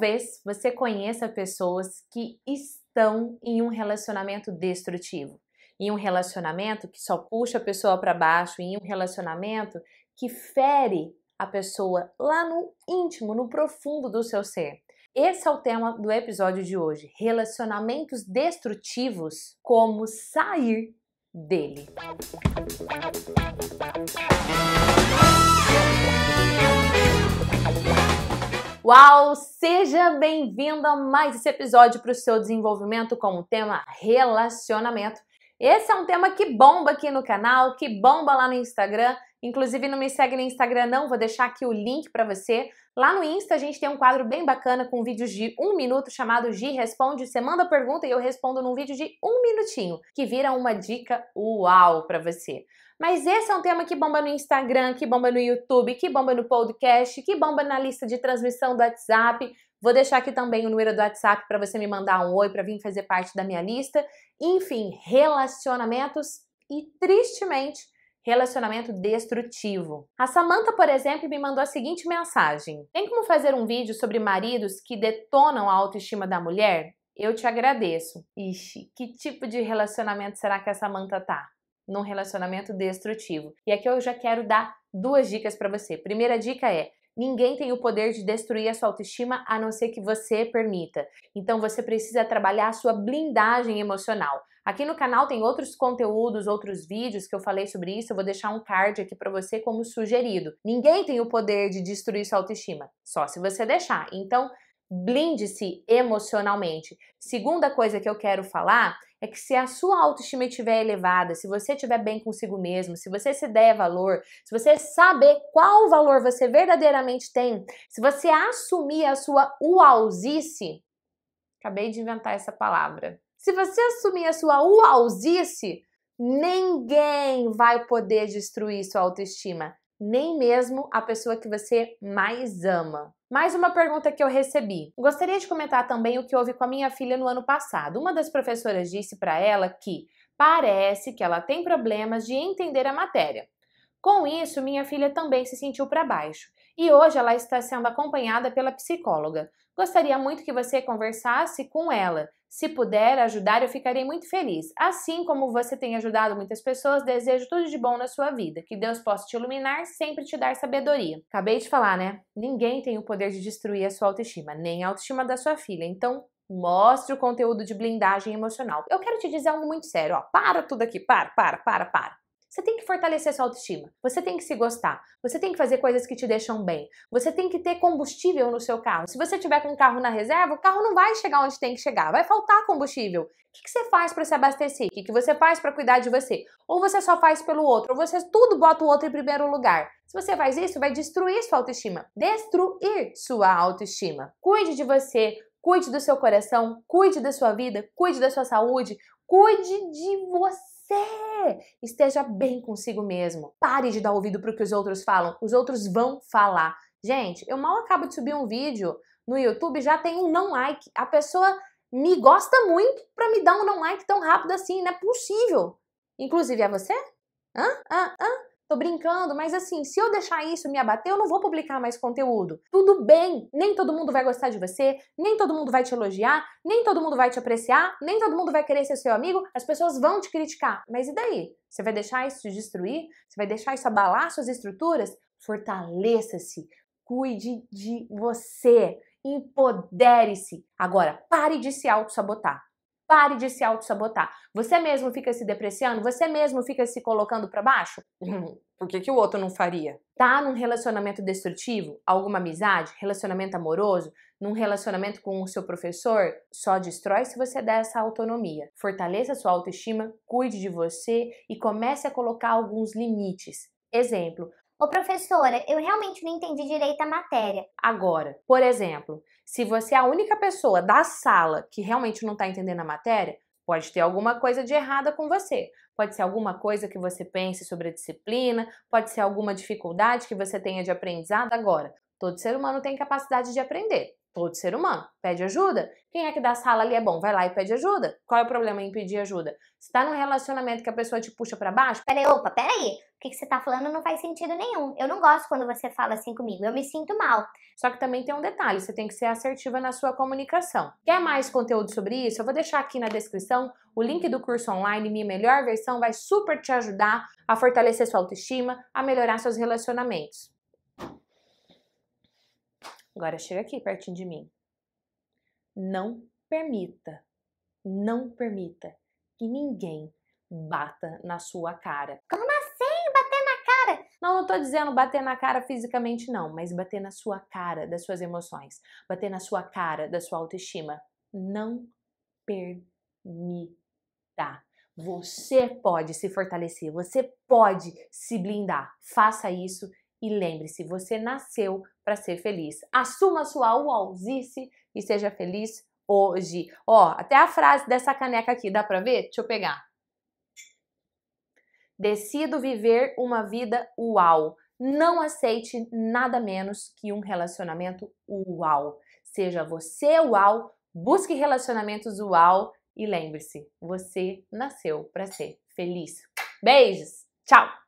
Talvez você conheça pessoas que estão em um relacionamento destrutivo, em um relacionamento que só puxa a pessoa para baixo, em um relacionamento que fere a pessoa lá no íntimo, no profundo do seu ser. Esse é o tema do episódio de hoje: relacionamentos destrutivos, como sair dele. Música Uau! Seja bem-vindo a mais esse episódio para o seu desenvolvimento com o tema relacionamento. Esse é um tema que bomba aqui no canal, que bomba lá no Instagram. Inclusive, não me segue no Instagram, não, vou deixar aqui o link para você. Lá no Insta, a gente tem um quadro bem bacana com vídeos de um minuto chamado G Responde. Você manda pergunta e eu respondo num vídeo de um minutinho, que vira uma dica uau para você. Mas esse é um tema que bomba no Instagram, que bomba no YouTube, que bomba no podcast, que bomba na lista de transmissão do WhatsApp Vou deixar aqui também o número do WhatsApp para você me mandar um oi, para vir fazer parte da minha lista. Enfim, relacionamentos e, tristemente, relacionamento destrutivo. A Samantha, por exemplo, me mandou a seguinte mensagem: Tem como fazer um vídeo sobre maridos que detonam a autoestima da mulher? Eu te agradeço. Ixi, que tipo de relacionamento será que a Samantha tá? Num relacionamento destrutivo. E aqui eu já quero dar duas dicas para você. Primeira dica é: Ninguém tem o poder de destruir a sua autoestima a não ser que você permita. Então você precisa trabalhar a sua blindagem emocional. Aqui no canal tem outros conteúdos, outros vídeos que eu falei sobre isso, eu vou deixar um card aqui para você como sugerido. Ninguém tem o poder de destruir sua autoestima, só se você deixar. Então, blinde-se emocionalmente. Segunda coisa que eu quero falar é que se a sua autoestima estiver elevada, se você estiver bem consigo mesmo, se você se der valor, se você saber qual valor você verdadeiramente tem, se você assumir a sua uauzice, acabei de inventar essa palavra. Se você assumir a sua uauzice, ninguém vai poder destruir sua autoestima nem mesmo a pessoa que você mais ama. Mais uma pergunta que eu recebi. Gostaria de comentar também o que houve com a minha filha no ano passado. Uma das professoras disse para ela que parece que ela tem problemas de entender a matéria. Com isso, minha filha também se sentiu para baixo e hoje ela está sendo acompanhada pela psicóloga. Gostaria muito que você conversasse com ela se puder ajudar, eu ficarei muito feliz. Assim como você tem ajudado muitas pessoas, desejo tudo de bom na sua vida. Que Deus possa te iluminar, sempre te dar sabedoria. Acabei de falar, né? Ninguém tem o poder de destruir a sua autoestima, nem a autoestima da sua filha. Então, mostre o conteúdo de blindagem emocional. Eu quero te dizer algo muito sério, ó. Para tudo aqui, para, para, para, para. Você tem que fortalecer sua autoestima, você tem que se gostar, você tem que fazer coisas que te deixam bem, você tem que ter combustível no seu carro. Se você tiver com um carro na reserva, o carro não vai chegar onde tem que chegar, vai faltar combustível. O que, que você faz para se abastecer? O que, que você faz para cuidar de você? Ou você só faz pelo outro, ou você tudo bota o outro em primeiro lugar. Se você faz isso, vai destruir sua autoestima. Destruir sua autoestima. Cuide de você, Cuide do seu coração, cuide da sua vida, cuide da sua saúde, cuide de você. Esteja bem consigo mesmo. Pare de dar ouvido para o que os outros falam. Os outros vão falar. Gente, eu mal acabo de subir um vídeo no YouTube, já tem um não like. A pessoa me gosta muito para me dar um não like tão rápido assim, não é possível. Inclusive a é você? Hã? Hã? Hã? tô brincando, mas assim, se eu deixar isso me abater, eu não vou publicar mais conteúdo. Tudo bem, nem todo mundo vai gostar de você, nem todo mundo vai te elogiar, nem todo mundo vai te apreciar, nem todo mundo vai querer ser seu amigo, as pessoas vão te criticar. Mas e daí? Você vai deixar isso te destruir? Você vai deixar isso abalar suas estruturas? Fortaleça-se, cuide de você, empodere-se. Agora, pare de se auto-sabotar. Pare de se auto-sabotar. Você mesmo fica se depreciando? Você mesmo fica se colocando para baixo? Uhum. Por que, que o outro não faria? Tá num relacionamento destrutivo? Alguma amizade? Relacionamento amoroso? Num relacionamento com o seu professor? Só destrói se você der essa autonomia. Fortaleça sua autoestima, cuide de você e comece a colocar alguns limites. Exemplo, Ô professora, eu realmente não entendi direito a matéria. Agora, por exemplo, se você é a única pessoa da sala que realmente não está entendendo a matéria, Pode ter alguma coisa de errada com você. Pode ser alguma coisa que você pense sobre a disciplina, pode ser alguma dificuldade que você tenha de aprendizado. Agora, todo ser humano tem capacidade de aprender. Todo ser humano pede ajuda. Quem é que dá sala ali é bom? Vai lá e pede ajuda. Qual é o problema em pedir ajuda? Se tá num relacionamento que a pessoa te puxa para baixo. Peraí, opa, peraí. O que, que você tá falando não faz sentido nenhum. Eu não gosto quando você fala assim comigo. Eu me sinto mal. Só que também tem um detalhe: você tem que ser assertiva na sua comunicação. Quer mais conteúdo sobre isso? Eu vou deixar aqui na descrição o link do curso online Minha Melhor Versão. Vai super te ajudar a fortalecer sua autoestima, a melhorar seus relacionamentos. Agora chega aqui pertinho de mim. Não permita, não permita que ninguém bata na sua cara. Como assim bater na cara? Não, não tô dizendo bater na cara fisicamente não, mas bater na sua cara das suas emoções, bater na sua cara da sua autoestima. Não permita. Você pode se fortalecer, você pode se blindar. Faça isso e lembre-se, você nasceu para ser feliz. Assuma sua uauzice e seja feliz hoje. Ó, até a frase dessa caneca aqui, dá para ver? Deixa eu pegar. Decido viver uma vida uau. Não aceite nada menos que um relacionamento uau. Seja você uau, busque relacionamentos uau e lembre-se, você nasceu para ser feliz. Beijos, tchau!